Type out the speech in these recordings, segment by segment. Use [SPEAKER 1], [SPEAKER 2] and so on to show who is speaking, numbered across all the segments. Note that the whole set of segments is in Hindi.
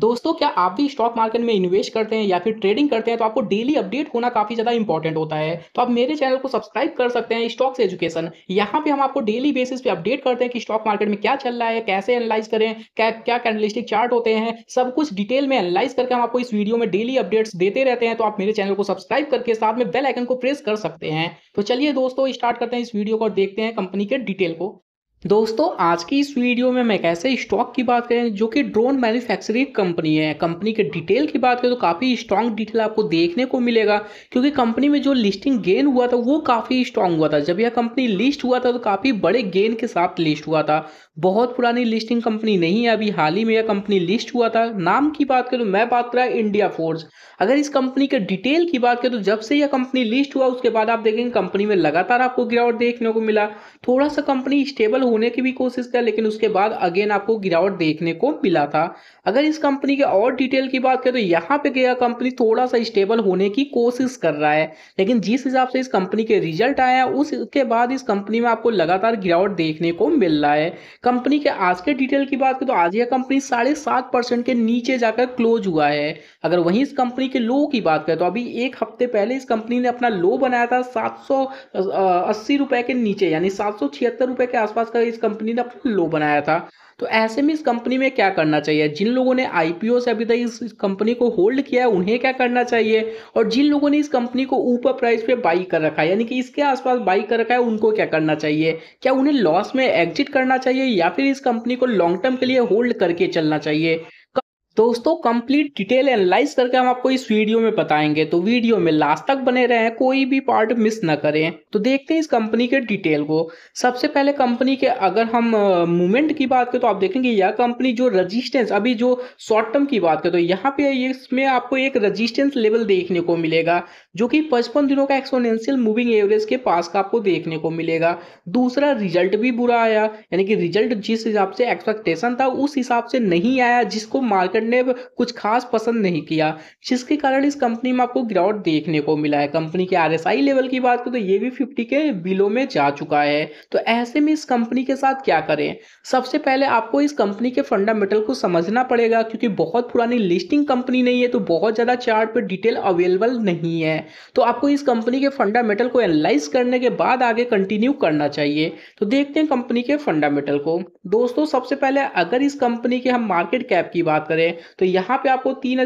[SPEAKER 1] दोस्तों क्या आप भी स्टॉक मार्केट में इन्वेस्ट करते हैं या फिर ट्रेडिंग करते हैं तो आपको डेली अपडेट होना काफी ज्यादा इंपॉर्टेंट होता है तो आप मेरे चैनल को सब्सक्राइब कर सकते हैं स्टॉक्स एजुकेशन यहाँ पे हम आपको डेली बेसिस पे अपडेट करते हैं कि स्टॉक मार्केट में क्या चल रहा है कैसे एनालाइज करें क्या क्या कैंडलिस्टिक चार्ट होते हैं सब कुछ डिटेल में एनालाइज करके हम आपको इस वीडियो में डेली अपडेट्स देते रहते हैं तो आप मेरे चैनल को सब्सक्राइब करके साथ में बेल आइकन को प्रेस कर सकते हैं तो चलिए दोस्तों स्टार्ट करते हैं इस वीडियो को देखते हैं कंपनी के डिटेल को दोस्तों आज की इस वीडियो में मैं कैसे स्टॉक की बात करें जो कि ड्रोन मैन्युफैक्चरिंग कंपनी है कंपनी के डिटेल की बात करें तो काफ़ी स्ट्रॉन्ग डिटेल आपको देखने को मिलेगा क्योंकि कंपनी में जो लिस्टिंग गेन हुआ था वो काफ़ी स्ट्रांग हुआ था जब यह कंपनी लिस्ट हुआ था तो काफ़ी बड़े गेन के साथ लिस्ट हुआ था बहुत पुरानी लिस्टिंग कंपनी नहीं है अभी हाल ही में यह कंपनी लिस्ट हुआ था नाम की बात करूँ मैं बात करा इंडिया फोर्स अगर इस कंपनी के डिटेल की बात करें तो जब से यह कंपनी लिस्ट हुआ उसके बाद आप देखेंगे कंपनी में लगातार आपको गिरावट देखने को मिला थोड़ा सा कंपनी स्टेबल होने की भी कोशिश किया लेकिन उसके बाद अगेन आपको गिरावट देखने को मिला था अगर इस कंपनी के और डिटेल की बात करें तो यहाँ पे यह कंपनी थोड़ा सा स्टेबल होने की कोशिश कर रहा है लेकिन जिस हिसाब से इस कंपनी के रिजल्ट आया उसके बाद इस कंपनी में आपको लगातार गिरावट देखने को मिल रहा है कंपनी के आज के डिटेल की बात करें तो आज यह कंपनी साढ़े सात परसेंट के नीचे जाकर क्लोज हुआ है अगर वहीं इस कंपनी के लो की बात करें तो अभी एक हफ्ते पहले इस कंपनी ने अपना लो बनाया था सात सौ अस्सी रुपए के नीचे यानी सात सौ छिहत्तर रुपए के आसपास का इस कंपनी ने अपना लो बनाया था तो ऐसे में इस कंपनी में क्या करना चाहिए जिन लोगों ने आईपीओ से अभी तक इस कंपनी को होल्ड किया है उन्हें क्या करना चाहिए और जिन लोगों ने इस कंपनी को ऊपर प्राइस पे बाई कर रखा है यानी कि इसके आसपास बाई कर रखा है उनको क्या करना चाहिए क्या उन्हें लॉस में एग्जिट करना चाहिए या फिर इस कंपनी को लॉन्ग टर्म के लिए होल्ड करके चलना चाहिए तो दोस्तों कंप्लीट डिटेल एनालाइज करके हम आपको इस वीडियो में बताएंगे तो वीडियो में लास्ट तक बने रहें कोई भी पार्ट मिस ना करें तो देखते हैं इस कंपनी के डिटेल को सबसे पहले कंपनी के अगर हम मूवमेंट की बात करें तो आप देखेंगे यह कंपनी जो रजिस्टेंस अभी जो शॉर्ट टर्म की बात करें तो यहाँ पे इसमें आपको एक रजिस्टेंस लेवल देखने को मिलेगा जो कि पचपन दिनों का एक्सपोनेंशियल मूविंग एवरेज के पास का आपको देखने को मिलेगा दूसरा रिजल्ट भी बुरा आया यानी कि रिजल्ट जिस हिसाब से एक्सपेक्टेशन था उस हिसाब से नहीं आया जिसको मार्केट मैनेजमेंट ने कुछ खास पसंद नहीं किया जिसके कारण इस कंपनी में आपको गिरावट देखने को मिला है कंपनी के आर लेवल की बात करें तो ये भी फिफ्टी के बिलो में जा चुका है तो ऐसे में इस कंपनी के साथ क्या करें सबसे पहले आपको इस कंपनी के फंडामेंटल को समझना पड़ेगा क्योंकि बहुत पुरानी लिस्टिंग कंपनी नहीं है तो बहुत ज़्यादा चार्ट पर डिटेल अवेलेबल नहीं है तो आपको इस कंपनी के फंडामेंटल को एनालाइज करने के बाद आगे कंटिन्यू करना चाहिए तो देखते हैं कंपनी के फंडामेंटल को दोस्तों सबसे पहले अगर इस कंपनी के हम मार्केट कैप की बात करें तो यहाँ पे आपको तीन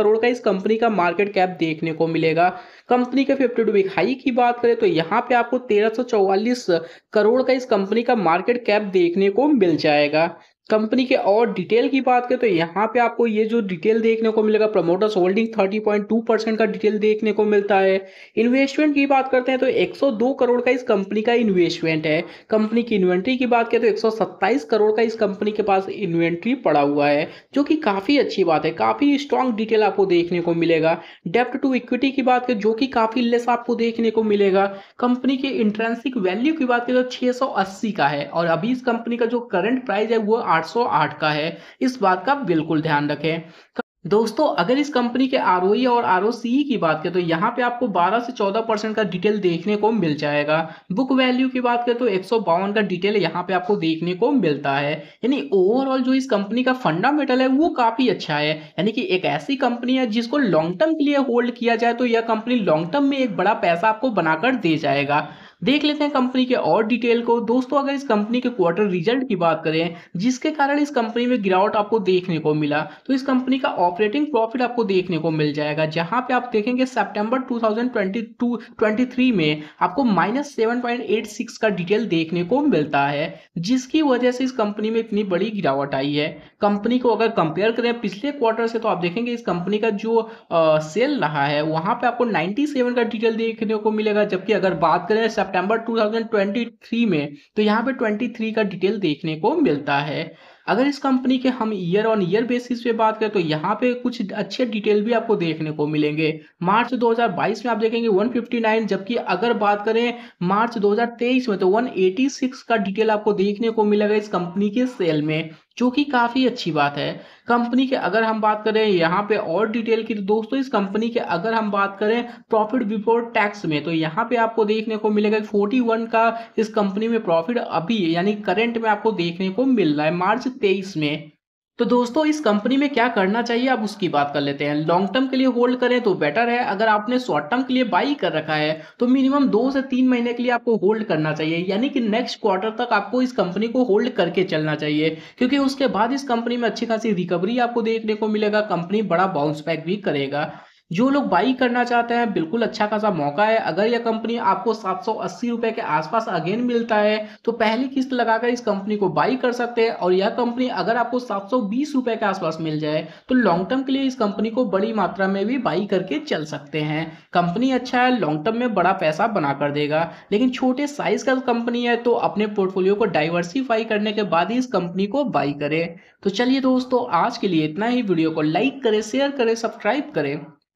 [SPEAKER 1] करोड़ का इस कंपनी का मार्केट कैप देखने को मिलेगा कंपनी के फिफ्टी टू हाई की बात करें तो यहाँ पे आपको तेरह करोड़ का इस कंपनी का मार्केट कैप देखने को मिल जाएगा कंपनी के और डिटेल की बात करें तो यहाँ पे आपको ये जो डिटेल देखने को मिलेगा प्रमोटर्स होल्डिंग 30.2 परसेंट का डिटेल देखने को मिलता है इन्वेस्टमेंट की बात करते हैं तो 102 करोड़ का इस कंपनी का इन्वेस्टमेंट है कंपनी की इन्वेंट्री की बात करें तो 127 करोड़ का इस कंपनी के पास इन्वेंट्री पड़ा हुआ है जो कि काफ़ी अच्छी बात है काफ़ी स्ट्रांग डिटेल आपको देखने को मिलेगा डेप्ट टू इक्विटी की बात करें जो कि काफ़ी लेस आपको देखने को मिलेगा कंपनी के इंट्रेंसिक वैल्यू की बात करें तो छः का है और अभी इस कंपनी का जो करंट प्राइस है वो 808 का है इस बात का बिल्कुल ध्यान रखें दोस्तों अगर इस कंपनी के आर और आर की बात करें तो यहाँ पे आपको 12 से 14 परसेंट का डिटेल देखने को मिल जाएगा बुक वैल्यू की बात करें तो एक का डिटेल यहाँ पे आपको देखने को मिलता है यानी ओवरऑल जो इस कंपनी का फंडामेंटल है वो काफ़ी अच्छा है यानी कि एक ऐसी कंपनी है जिसको लॉन्ग टर्म के लिए होल्ड किया जाए तो यह कंपनी लॉन्ग टर्म में एक बड़ा पैसा आपको बनाकर दे जाएगा देख लेते हैं कंपनी के और डिटेल को दोस्तों अगर इस कंपनी के क्वार्टर रिजल्ट की बात करें जिसके कारण इस कंपनी में गिरावट आपको देखने को मिला तो इस कंपनी का ऑपरेटिंग प्रॉफिट आपको देखने को मिल जाएगा जहां पे आप देखेंगे सितंबर 2022 23 में आपको माइनस 7.86 का डिटेल देखने को मिलता है जिसकी वजह से इस कंपनी में इतनी बड़ी गिरावट आई है कंपनी को अगर कंपेयर करें पिछले क्वार्टर से तो आप देखेंगे इस कंपनी का जो आ, सेल रहा है वहां पे आपको 97 का डिटेल देखने को मिलेगा जबकि अगर बात करें सितंबर 2023 में तो यहाँ पे 23 का डिटेल देखने को मिलता है अगर इस कंपनी के हम ईयर ऑन ईयर बेसिस पे बात करें तो यहाँ पे कुछ अच्छे डिटेल भी आपको देखने को मिलेंगे मार्च 2022 में आप देखेंगे 159 जबकि अगर बात करें मार्च 2023 में तो 186 का डिटेल आपको देखने को मिलेगा इस कंपनी के सेल में जो कि काफ़ी अच्छी बात है कंपनी के अगर हम बात करें यहाँ पे और डिटेल की तो दोस्तों इस कंपनी के अगर हम बात करें प्रॉफिट बिफोर टैक्स में तो यहाँ पे आपको देखने को मिलेगा 41 का इस कंपनी में प्रॉफिट अभी यानी करंट में आपको देखने को मिल रहा है मार्च 23 में तो दोस्तों इस कंपनी में क्या करना चाहिए आप उसकी बात कर लेते हैं लॉन्ग टर्म के लिए होल्ड करें तो बेटर है अगर आपने शॉर्ट टर्म के लिए बाई कर रखा है तो मिनिमम दो से तीन महीने के लिए आपको होल्ड करना चाहिए यानी कि नेक्स्ट क्वार्टर तक आपको इस कंपनी को होल्ड करके चलना चाहिए क्योंकि उसके बाद इस कंपनी में अच्छी खासी रिकवरी आपको देखने को मिलेगा कंपनी बड़ा बाउंस बैक भी करेगा जो लोग बाई करना चाहते हैं बिल्कुल अच्छा खासा मौका है अगर यह कंपनी आपको सात सौ के आसपास अगेन मिलता है तो पहली किस्त लगाकर इस कंपनी को बाई कर सकते हैं और यह कंपनी अगर आपको सात सौ के आसपास मिल जाए तो लॉन्ग टर्म के लिए इस कंपनी को बड़ी मात्रा में भी बाई करके चल सकते हैं कंपनी अच्छा है लॉन्ग टर्म में बड़ा पैसा बना कर देगा लेकिन छोटे साइज का कंपनी है तो अपने पोर्टफोलियो को डाइवर्सिफाई करने के बाद ही इस कंपनी को बाई करें तो चलिए दोस्तों आज के लिए इतना ही वीडियो को लाइक करें शेयर करें सब्सक्राइब करें